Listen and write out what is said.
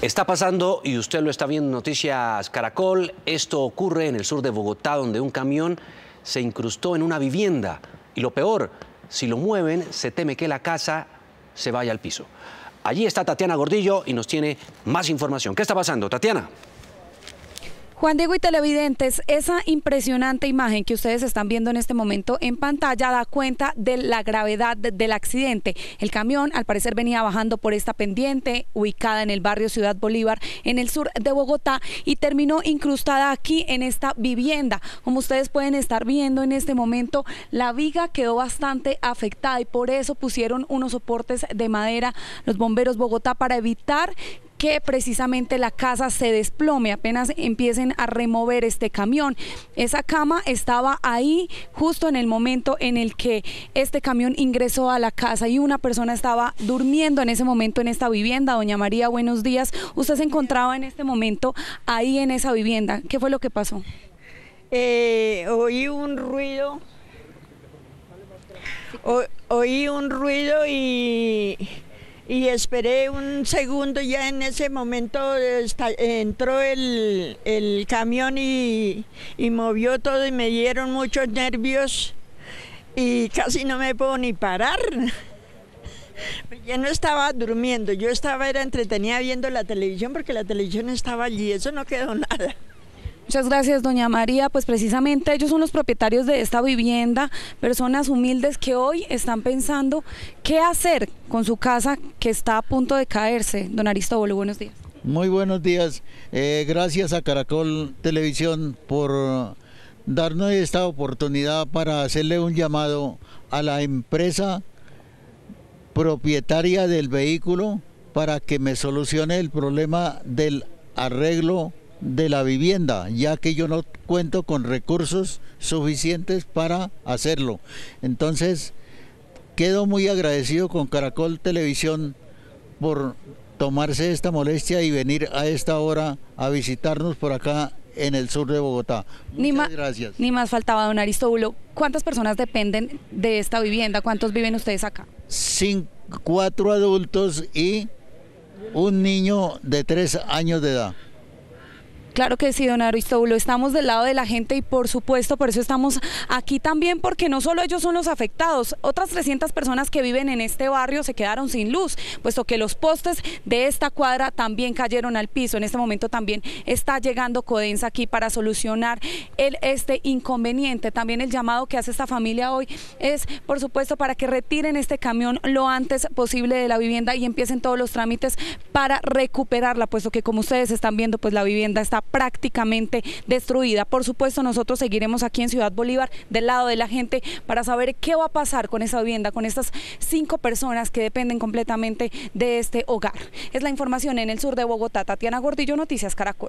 Está pasando, y usted lo está viendo Noticias Caracol, esto ocurre en el sur de Bogotá, donde un camión se incrustó en una vivienda. Y lo peor, si lo mueven, se teme que la casa se vaya al piso. Allí está Tatiana Gordillo y nos tiene más información. ¿Qué está pasando, Tatiana? Juan Diego y televidentes, esa impresionante imagen que ustedes están viendo en este momento en pantalla da cuenta de la gravedad del accidente. El camión al parecer venía bajando por esta pendiente ubicada en el barrio Ciudad Bolívar en el sur de Bogotá y terminó incrustada aquí en esta vivienda. Como ustedes pueden estar viendo en este momento, la viga quedó bastante afectada y por eso pusieron unos soportes de madera los bomberos Bogotá para evitar que precisamente la casa se desplome, apenas empiecen a remover este camión. Esa cama estaba ahí justo en el momento en el que este camión ingresó a la casa y una persona estaba durmiendo en ese momento en esta vivienda. Doña María, buenos días. Usted se encontraba en este momento ahí en esa vivienda. ¿Qué fue lo que pasó? Eh, oí un ruido. oí un ruido y y esperé un segundo, ya en ese momento eh, entró el, camión y, movió todo y me dieron muchos nervios y casi no me puedo ni parar. Ya no estaba durmiendo, yo estaba era entretenida viendo la televisión porque la televisión estaba allí, eso no quedó nada. Muchas gracias, doña María. Pues precisamente ellos son los propietarios de esta vivienda, personas humildes que hoy están pensando qué hacer con su casa que está a punto de caerse. Don Aristóbulo, buenos días. Muy buenos días. Eh, gracias a Caracol Televisión por darnos esta oportunidad para hacerle un llamado a la empresa propietaria del vehículo para que me solucione el problema del arreglo de la vivienda, ya que yo no cuento con recursos suficientes para hacerlo. Entonces, quedo muy agradecido con Caracol Televisión por tomarse esta molestia y venir a esta hora a visitarnos por acá en el sur de Bogotá. ni más, gracias. Ni más faltaba, don Aristóbulo. ¿Cuántas personas dependen de esta vivienda? ¿Cuántos viven ustedes acá? cuatro adultos y un niño de tres años de edad. Claro que sí, don Aristóbulo, estamos del lado de la gente y por supuesto por eso estamos aquí también porque no solo ellos son los afectados, otras 300 personas que viven en este barrio se quedaron sin luz, puesto que los postes de esta cuadra también cayeron al piso. En este momento también está llegando Codensa aquí para solucionar este inconveniente. También el llamado que hace esta familia hoy es, por supuesto, para que retiren este camión lo antes posible de la vivienda y empiecen todos los trámites para recuperarla, puesto que como ustedes están viendo, pues la vivienda está prácticamente destruida. Por supuesto, nosotros seguiremos aquí en Ciudad Bolívar del lado de la gente para saber qué va a pasar con esa vivienda, con estas cinco personas que dependen completamente de este hogar. Es la información en el sur de Bogotá. Tatiana Gordillo, Noticias Caracol.